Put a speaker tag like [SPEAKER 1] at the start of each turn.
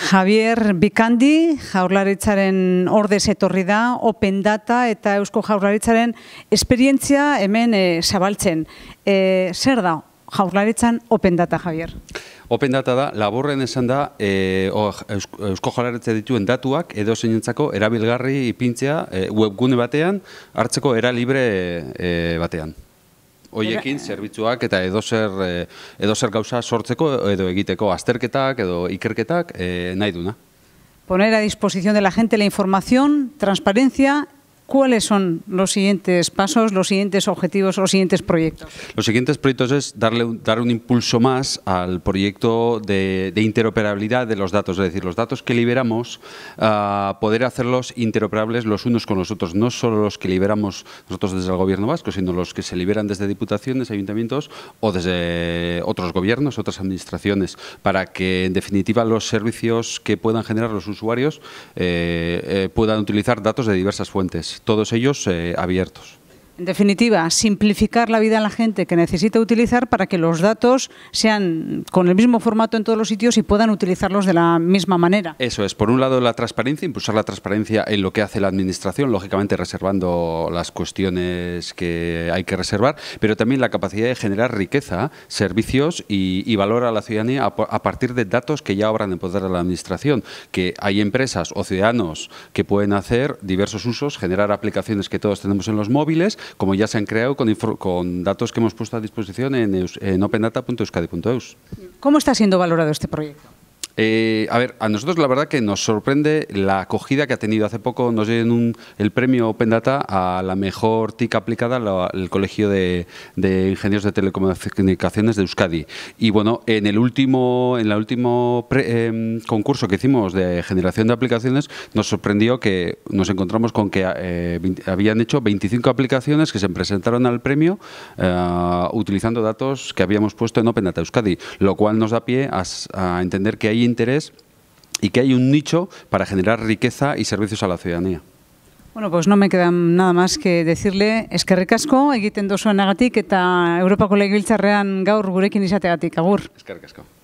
[SPEAKER 1] Javier Bikandi, jaurlaritzaren ordez etorri da, open data eta eusko jaurlaritzaren esperientzia hemen eh, zabaltzen. E, zer da jaurlaritzan open data, Javier?
[SPEAKER 2] Open data da, laburren esan da, eh, eusko jaurlaritza dituen datuak edo zeinentzako erabilgarri ipintzea webgune batean, hartzeko era libre e, batean hoiekin zerbitzuak eta edozer eh, edozer gauza sortzeko edo egiteko azterketak edo ikerketak e, nahi duna.
[SPEAKER 1] Poner a disposición de la gente la información, transparencia ¿Cuáles son los siguientes pasos, los siguientes objetivos, los siguientes proyectos?
[SPEAKER 2] Los siguientes proyectos es darle dar un impulso más al proyecto de, interoperabilidad de los datos, es decir, los datos que liberamos, ah, poder hacerlos interoperables los unos con los otros, no solo los que liberamos nosotros desde el gobierno vasco, sino los que se liberan desde diputaciones, ayuntamientos o desde otros gobiernos, otras administraciones, para que en definitiva los servicios que puedan generar los usuarios eh, eh, puedan utilizar datos de diversas fuentes todos ellos eh, abiertos.
[SPEAKER 1] En definitiva, simplificar la vida a la gente que necesita utilizar para que los datos sean con el mismo formato en todos los sitios y puedan utilizarlos de la misma manera.
[SPEAKER 2] Eso es, por un lado la transparencia, impulsar la transparencia en lo que hace la Administración, lógicamente reservando las cuestiones que hay que reservar, pero también la capacidad de generar riqueza, servicios y, valor a la ciudadanía a, partir de datos que ya obran en poder de la Administración, que hay empresas o ciudadanos que pueden hacer diversos usos, generar aplicaciones que todos tenemos en los móviles, como ya se han creado con, con datos que hemos puesto a disposición en, en
[SPEAKER 1] ¿Cómo está siendo valorado este proyecto?
[SPEAKER 2] Eh, a ver, a nosotros la verdad que nos sorprende la acogida que ha tenido. Hace poco nos dieron un, el premio Open Data a la mejor TIC aplicada al Colegio de, Ingenieros de Telecomunicaciones de Euskadi. Y bueno, en el último, en el último em, concurso que hicimos de generación de aplicaciones, nos sorprendió que nos encontramos con que eh, habían hecho 25 aplicaciones que se presentaron al premio eh, utilizando datos que habíamos puesto en Open Data Euskadi, lo cual nos da pie a, a entender que hay interés y que hay un nicho para generar riqueza y servicios a la ciudadanía.
[SPEAKER 1] Bueno, pues no me quedan nada más que decirle eskerrik asko, egiten dozuenagatik eta Europako lehiltzarrean gaur gurekin izateagatik agur.
[SPEAKER 2] Eskerrik asko.